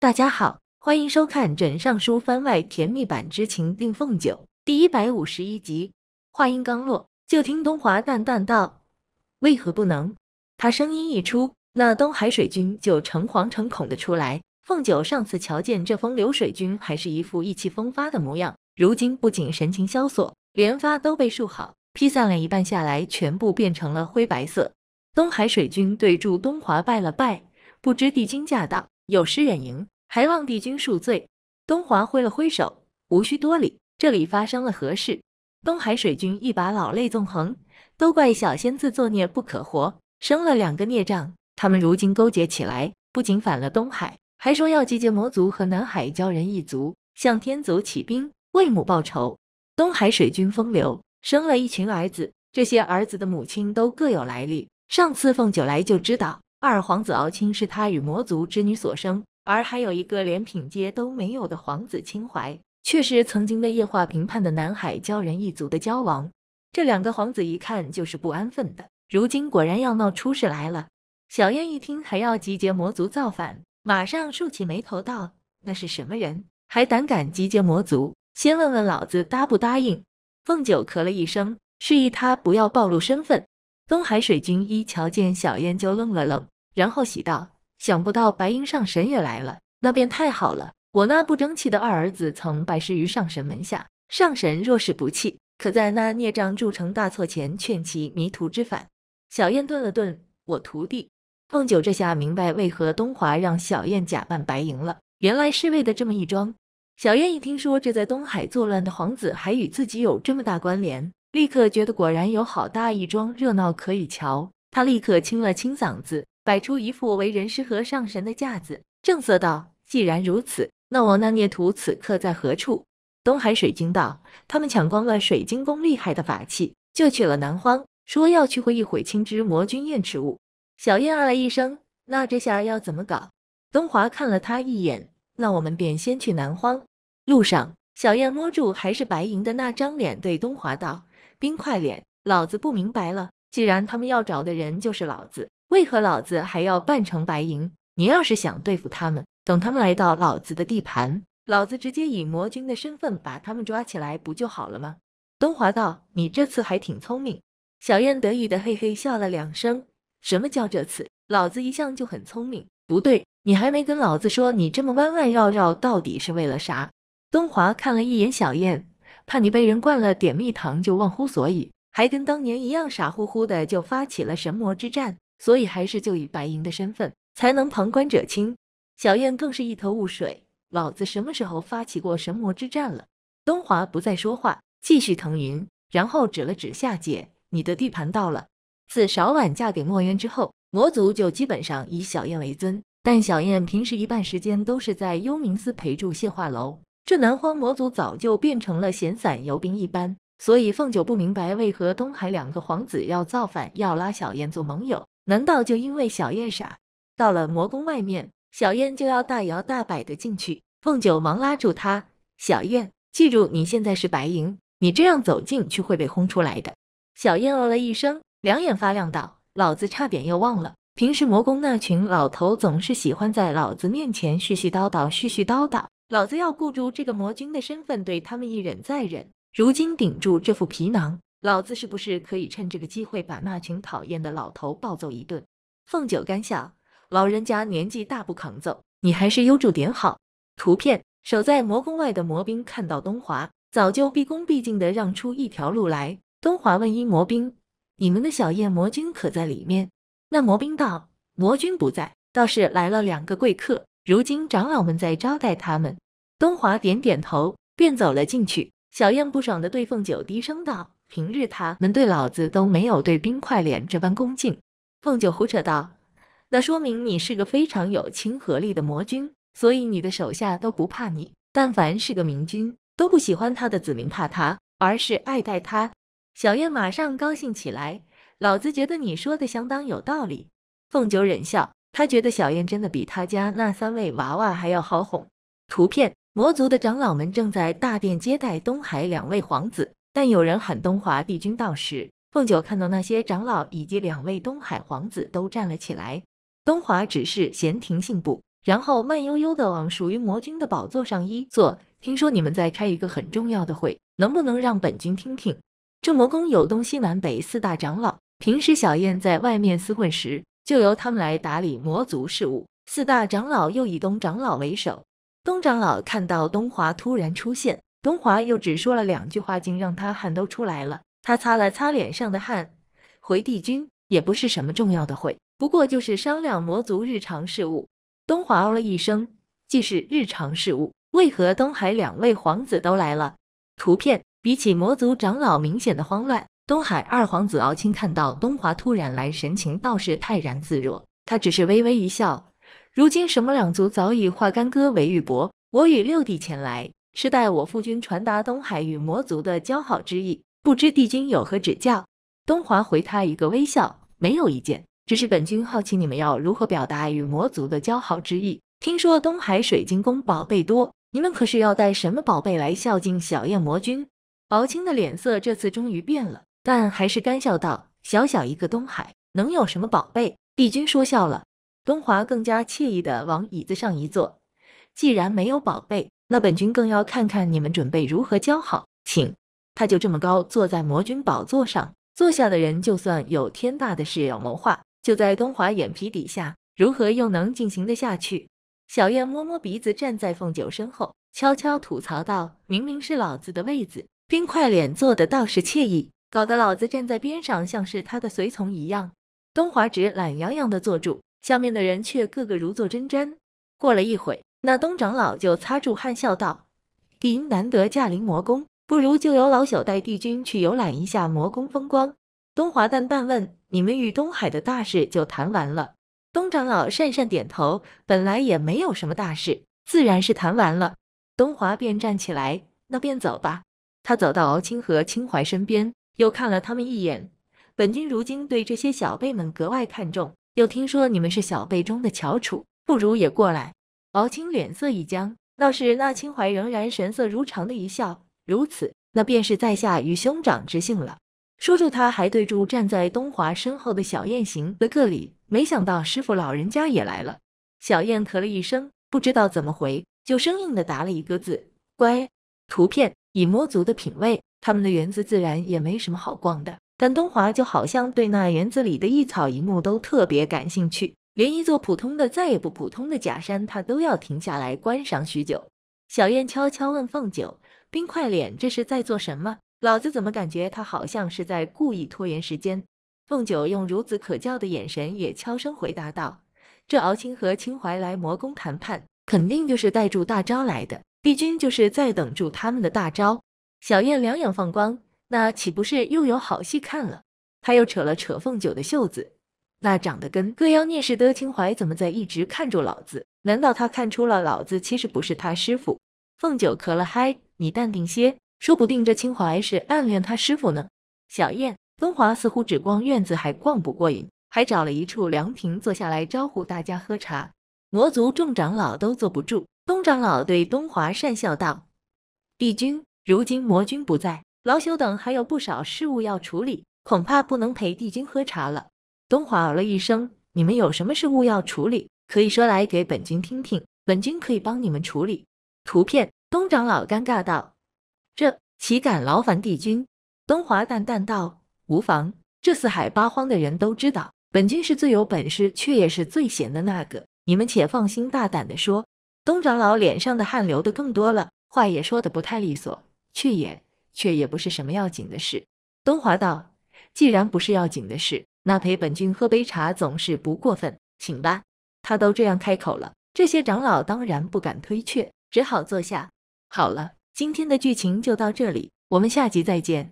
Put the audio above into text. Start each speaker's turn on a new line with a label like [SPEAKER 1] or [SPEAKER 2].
[SPEAKER 1] 大家好，欢迎收看《枕上书》番外甜蜜版之《情定凤九》第一百五十一集。话音刚落，就听东华淡淡道：“为何不能？”他声音一出，那东海水军就诚惶诚恐的出来。凤九上次瞧见这风流水军还是一副意气风发的模样，如今不仅神情萧索，连发都被束好，披散了一半下来，全部变成了灰白色。东海水军对祝东华拜了拜，不知帝君驾到，有失远迎。还望帝君恕罪。东华挥了挥手，无需多礼。这里发生了何事？东海水君一把老泪纵横，都怪小仙自作孽不可活，生了两个孽障。他们如今勾结起来，不仅反了东海，还说要集结魔族和南海鲛人一族，向天族起兵为母报仇。东海水君风流，生了一群儿子，这些儿子的母亲都各有来历。上次凤九来就知道，二皇子敖青是他与魔族之女所生。而还有一个连品阶都没有的皇子清怀，却是曾经被夜华评判的南海鲛人一族的鲛王。这两个皇子一看就是不安分的，如今果然要闹出事来了。小燕一听还要集结魔族造反，马上竖起眉头道：“那是什么人，还胆敢集结魔族？先问问老子答不答应。”凤九咳了一声，示意他不要暴露身份。东海水君一瞧见小燕就愣了愣，然后喜道。想不到白银上神也来了，那便太好了。我那不争气的二儿子曾拜师于上神门下，上神若是不弃，可在那孽障铸成大错前劝其迷途知返。小燕顿了顿，我徒弟凤九这下明白为何东华让小燕假扮白银了，原来是为的这么一桩。小燕一听说这在东海作乱的皇子还与自己有这么大关联，立刻觉得果然有好大一桩热闹可以瞧。她立刻清了清嗓子。摆出一副为人师和上神的架子，正色道：“既然如此，那王那孽徒此刻在何处？”东海水晶道：“他们抢光了水晶宫厉害的法器，就去了南荒，说要去会一会青之魔君燕赤雾。小燕儿来一声：“那这下要怎么搞？”东华看了他一眼：“那我们便先去南荒。”路上，小燕摸住还是白银的那张脸，对东华道：“冰块脸，老子不明白了，既然他们要找的人就是老子。”为何老子还要扮成白银？你要是想对付他们，等他们来到老子的地盘，老子直接以魔君的身份把他们抓起来不就好了吗？东华道，你这次还挺聪明。小燕得意的嘿嘿笑了两声。什么叫这次？老子一向就很聪明。不对，你还没跟老子说，你这么弯弯绕绕到底是为了啥？东华看了一眼小燕，怕你被人灌了点蜜糖就忘乎所以，还跟当年一样傻乎乎的就发起了神魔之战。所以还是就以白银的身份才能旁观者清。小燕更是一头雾水，老子什么时候发起过神魔之战了？东华不再说话，继续腾云，然后指了指夏姐：“你的地盘到了。”自少婉嫁给墨渊之后，魔族就基本上以小燕为尊。但小燕平时一半时间都是在幽冥司陪住谢化楼，这南荒魔族早就变成了闲散游兵一般。所以凤九不明白，为何东海两个皇子要造反，要拉小燕做盟友。难道就因为小燕傻？到了魔宫外面，小燕就要大摇大摆的进去？凤九忙拉住她：“小燕，记住，你现在是白银，你这样走进去会被轰出来的。”小燕哦了一声，两眼发亮道：“老子差点又忘了，平时魔宫那群老头总是喜欢在老子面前絮絮叨叨，絮絮叨叨。老子要顾住这个魔君的身份，对他们一忍再忍。如今顶住这副皮囊。”老子是不是可以趁这个机会把那群讨厌的老头暴揍一顿？凤九干笑，老人家年纪大不抗揍，你还是悠着点好。图片守在魔宫外的魔兵看到东华，早就毕恭毕敬地让出一条路来。东华问一魔兵：“你们的小燕魔君可在里面？”那魔兵道：“魔君不在，倒是来了两个贵客，如今长老们在招待他们。”东华点点头，便走了进去。小燕不爽地对凤九低声道。平日他们对老子都没有对冰块脸这般恭敬。凤九胡扯道：“那说明你是个非常有亲和力的魔君，所以你的手下都不怕你。但凡是个明君，都不喜欢他的子民怕他，而是爱戴他。”小燕马上高兴起来，老子觉得你说的相当有道理。凤九忍笑，他觉得小燕真的比他家那三位娃娃还要好哄。图片：魔族的长老们正在大殿接待东海两位皇子。但有人喊东华帝君到时，凤九看到那些长老以及两位东海皇子都站了起来。东华只是闲庭信步，然后慢悠悠的往属于魔君的宝座上一坐。听说你们在开一个很重要的会，能不能让本君听听？这魔宫有东西南北四大长老，平时小燕在外面厮混时，就由他们来打理魔族事务。四大长老又以东长老为首。东长老看到东华突然出现。东华又只说了两句话，竟让他汗都出来了。他擦了擦脸上的汗，回帝君也不是什么重要的会，不过就是商量魔族日常事务。东华哦了一声，既是日常事务，为何东海两位皇子都来了？图片比起魔族长老明显的慌乱，东海二皇子敖青看到东华突然来，神情倒是泰然自若。他只是微微一笑，如今什么两族早已化干戈为玉帛，我与六弟前来。是代我父君传达东海与魔族的交好之意，不知帝君有何指教？东华回他一个微笑，没有意见，只是本君好奇你们要如何表达与魔族的交好之意？听说东海水晶宫宝贝多，你们可是要带什么宝贝来孝敬小燕魔君？薄青的脸色这次终于变了，但还是干笑道：“小小一个东海，能有什么宝贝？帝君说笑了。”东华更加惬意的往椅子上一坐，既然没有宝贝。那本君更要看看你们准备如何交好，请他就这么高坐在魔君宝座上，坐下的人就算有天大的事要谋划，就在东华眼皮底下，如何又能进行得下去？小燕摸摸鼻子，站在凤九身后，悄悄吐槽道：“明明是老子的位子，冰块脸坐的倒是惬意，搞得老子站在边上像是他的随从一样。”东华只懒洋洋的坐住，下面的人却个个如坐针毡。过了一会。那东长老就擦住汗笑道：“您难得驾临魔宫，不如就由老朽带帝君去游览一下魔宫风光。”东华淡淡问：“你们与东海的大事就谈完了？”东长老讪讪点头：“本来也没有什么大事，自然是谈完了。”东华便站起来：“那便走吧。”他走到敖青和青淮身边，又看了他们一眼。本君如今对这些小辈们格外看重，又听说你们是小辈中的翘楚，不如也过来。敖青脸色一僵，倒是那清怀仍然神色如常的一笑。如此，那便是在下与兄长之幸了。说着，他还对住站在东华身后的小燕行了个礼。没想到师傅老人家也来了。小燕咳了一声，不知道怎么回，就生硬的答了一个字：乖。图片以魔族的品味，他们的园子自然也没什么好逛的。但东华就好像对那园子里的一草一木都特别感兴趣。连一座普通的、再也不普通的假山，他都要停下来观赏许久。小燕悄悄问凤九：“冰块脸这是在做什么？老子怎么感觉他好像是在故意拖延时间？”凤九用孺子可教的眼神，也悄声回答道：“这敖青和清淮来魔宫谈判，肯定就是带住大招来的。帝君就是在等住他们的大招。”小燕两眼放光，那岂不是又有好戏看了？他又扯了扯凤九的袖子。那长得跟各妖孽似的清怀怎么在一直看着老子？难道他看出了老子其实不是他师傅？凤九咳了嗨，你淡定些，说不定这清怀是暗恋他师傅呢。小燕，东华似乎只逛院子还逛不过瘾，还找了一处凉亭坐下来招呼大家喝茶。魔族众长老都坐不住，东长老对东华讪笑道：“帝君，如今魔君不在，老朽等还有不少事务要处理，恐怕不能陪帝君喝茶了。”东华儿了一声：“你们有什么事务要处理，可以说来给本君听听，本君可以帮你们处理。”图片东长老尴尬道：“这岂敢劳烦帝君？”东华淡淡道：“无妨，这四海八荒的人都知道，本君是最有本事，却也是最闲的那个。你们且放心大胆的说。”东长老脸上的汗流的更多了，话也说的不太利索，却也却也不是什么要紧的事。东华道：“既然不是要紧的事。”那陪本君喝杯茶总是不过分，请吧。他都这样开口了，这些长老当然不敢推却，只好坐下。好了，今天的剧情就到这里，我们下集再见。